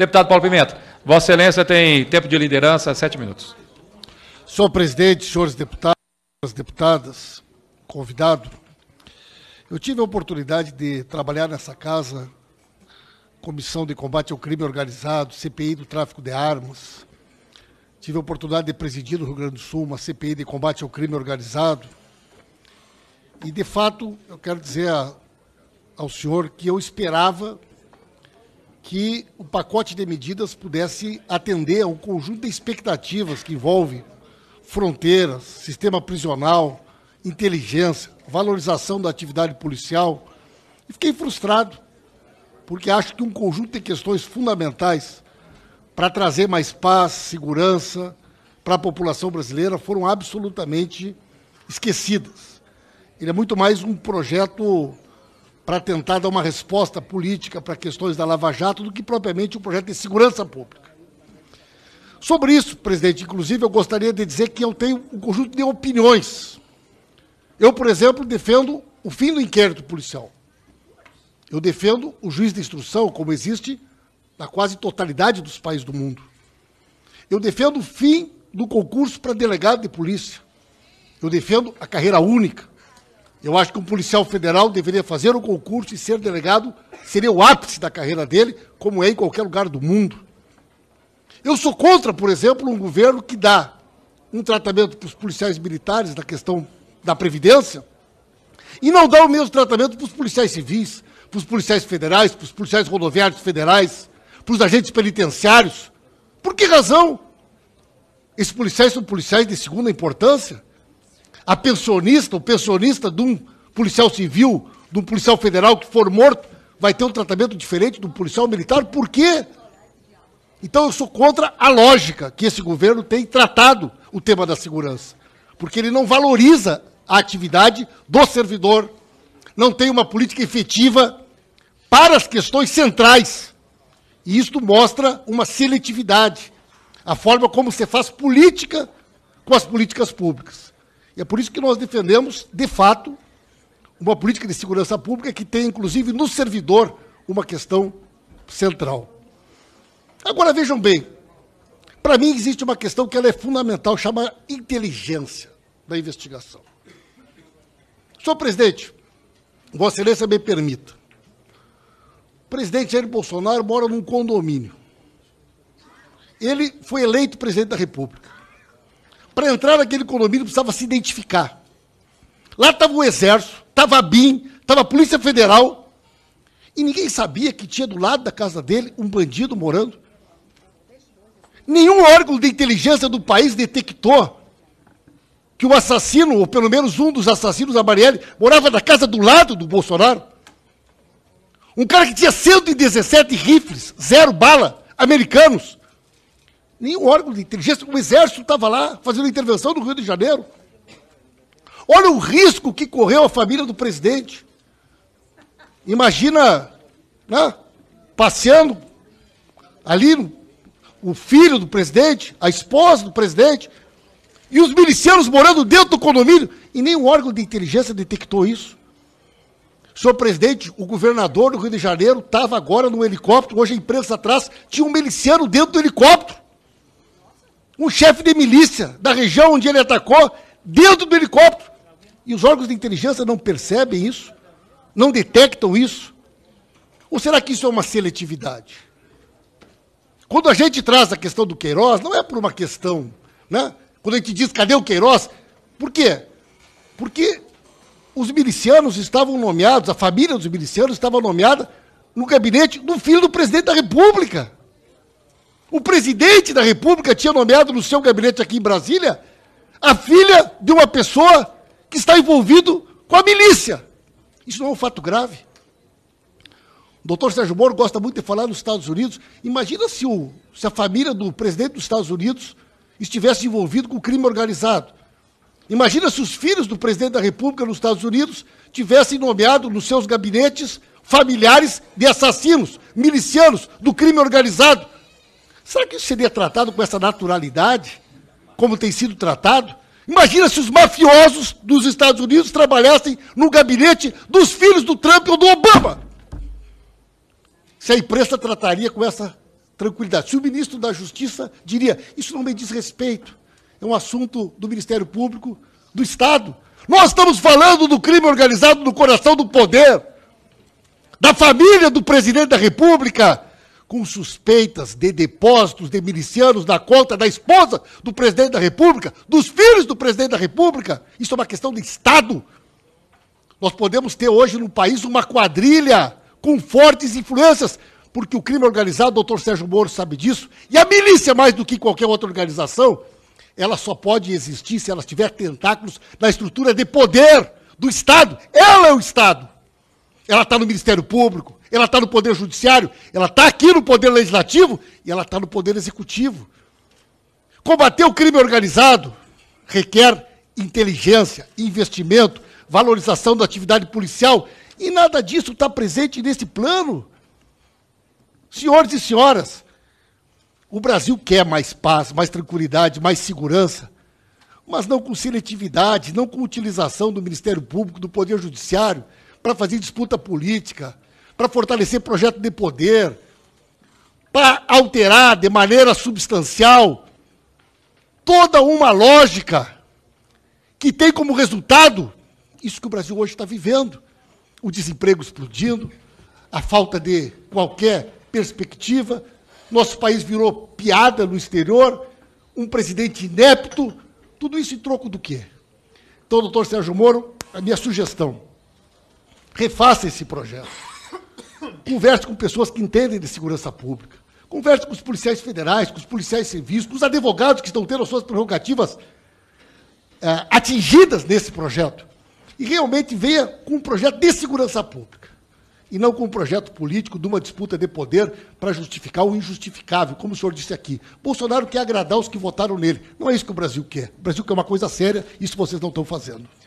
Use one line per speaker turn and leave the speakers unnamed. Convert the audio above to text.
Deputado Paulo Pimenta, Vossa Excelência tem tempo de liderança, sete minutos. Senhor presidente, senhores deputados, deputadas, convidado, eu tive a oportunidade de trabalhar nessa casa, Comissão de Combate ao Crime Organizado, CPI do Tráfico de Armas. Tive a oportunidade de presidir no Rio Grande do Sul uma CPI de combate ao crime organizado. E, de fato, eu quero dizer a, ao senhor que eu esperava que o pacote de medidas pudesse atender ao conjunto de expectativas que envolve fronteiras, sistema prisional, inteligência, valorização da atividade policial. E fiquei frustrado, porque acho que um conjunto de questões fundamentais para trazer mais paz, segurança para a população brasileira foram absolutamente esquecidas. Ele é muito mais um projeto para tentar dar uma resposta política para questões da Lava Jato do que propriamente um projeto de segurança pública. Sobre isso, presidente, inclusive, eu gostaria de dizer que eu tenho um conjunto de opiniões. Eu, por exemplo, defendo o fim do inquérito policial. Eu defendo o juiz de instrução, como existe na quase totalidade dos países do mundo. Eu defendo o fim do concurso para delegado de polícia. Eu defendo a carreira única. Eu acho que um policial federal deveria fazer o concurso e ser delegado seria o ápice da carreira dele, como é em qualquer lugar do mundo. Eu sou contra, por exemplo, um governo que dá um tratamento para os policiais militares na questão da Previdência e não dá o mesmo tratamento para os policiais civis, para os policiais federais, para os policiais rodoviários federais, para os agentes penitenciários. Por que razão? Esses policiais são policiais de segunda importância? a pensionista, o pensionista de um policial civil, de um policial federal que for morto, vai ter um tratamento diferente do policial militar? Por quê? Então eu sou contra a lógica que esse governo tem tratado o tema da segurança, porque ele não valoriza a atividade do servidor, não tem uma política efetiva para as questões centrais. E isto mostra uma seletividade, a forma como você faz política com as políticas públicas. E é por isso que nós defendemos, de fato, uma política de segurança pública que tem, inclusive, no servidor, uma questão central. Agora vejam bem, para mim existe uma questão que ela é fundamental, chama inteligência da investigação. Senhor presidente, Vossa Excelência me permita. O presidente Jair Bolsonaro mora num condomínio. Ele foi eleito presidente da República. Para entrar naquele condomínio precisava se identificar. Lá estava o Exército, estava a BIM, estava a Polícia Federal. E ninguém sabia que tinha do lado da casa dele um bandido morando. Nenhum órgão de inteligência do país detectou que o assassino, ou pelo menos um dos assassinos da Marielle, morava na casa do lado do Bolsonaro. Um cara que tinha 117 rifles, zero bala, americanos nenhum órgão de inteligência. O exército estava lá fazendo intervenção no Rio de Janeiro. Olha o risco que correu a família do presidente. Imagina, né, passeando ali o filho do presidente, a esposa do presidente, e os milicianos morando dentro do condomínio, e nenhum órgão de inteligência detectou isso. Senhor presidente, o governador do Rio de Janeiro estava agora no helicóptero, hoje a imprensa atrás, tinha um miliciano dentro do helicóptero um chefe de milícia da região onde ele atacou dentro do helicóptero. E os órgãos de inteligência não percebem isso? Não detectam isso? Ou será que isso é uma seletividade? Quando a gente traz a questão do Queiroz, não é por uma questão. Né? Quando a gente diz cadê o Queiroz, por quê? Porque os milicianos estavam nomeados, a família dos milicianos estava nomeada no gabinete do filho do presidente da República. O presidente da República tinha nomeado no seu gabinete aqui em Brasília a filha de uma pessoa que está envolvido com a milícia. Isso não é um fato grave. O doutor Sérgio Moro gosta muito de falar nos Estados Unidos. Imagina se, o, se a família do presidente dos Estados Unidos estivesse envolvido com crime organizado. Imagina se os filhos do presidente da República nos Estados Unidos tivessem nomeado nos seus gabinetes familiares de assassinos, milicianos do crime organizado Será que isso seria tratado com essa naturalidade, como tem sido tratado? Imagina se os mafiosos dos Estados Unidos trabalhassem no gabinete dos filhos do Trump ou do Obama. Se a imprensa trataria com essa tranquilidade. Se o ministro da Justiça diria: Isso não me diz respeito, é um assunto do Ministério Público, do Estado. Nós estamos falando do crime organizado no coração do poder, da família do presidente da República com suspeitas de depósitos de milicianos na conta da esposa do presidente da República, dos filhos do presidente da República. Isso é uma questão de Estado. Nós podemos ter hoje no país uma quadrilha com fortes influências, porque o crime organizado, o doutor Sérgio Moro sabe disso, e a milícia, mais do que qualquer outra organização, ela só pode existir se ela tiver tentáculos na estrutura de poder do Estado. Ela é o Estado ela está no Ministério Público, ela está no Poder Judiciário, ela está aqui no Poder Legislativo e ela está no Poder Executivo. Combater o crime organizado requer inteligência, investimento, valorização da atividade policial e nada disso está presente nesse plano. Senhores e senhoras, o Brasil quer mais paz, mais tranquilidade, mais segurança, mas não com seletividade, não com utilização do Ministério Público, do Poder Judiciário, para fazer disputa política, para fortalecer projeto de poder, para alterar de maneira substancial toda uma lógica que tem como resultado isso que o Brasil hoje está vivendo: o desemprego explodindo, a falta de qualquer perspectiva, nosso país virou piada no exterior, um presidente inepto, tudo isso em troco do quê? Então, doutor Sérgio Moro, a minha sugestão refaça esse projeto. Converse com pessoas que entendem de segurança pública. Converse com os policiais federais, com os policiais civis, com os advogados que estão tendo as suas prerrogativas é, atingidas nesse projeto. E realmente venha com um projeto de segurança pública. E não com um projeto político de uma disputa de poder para justificar o injustificável, como o senhor disse aqui. Bolsonaro quer agradar os que votaram nele. Não é isso que o Brasil quer. O Brasil quer uma coisa séria, isso vocês não estão fazendo.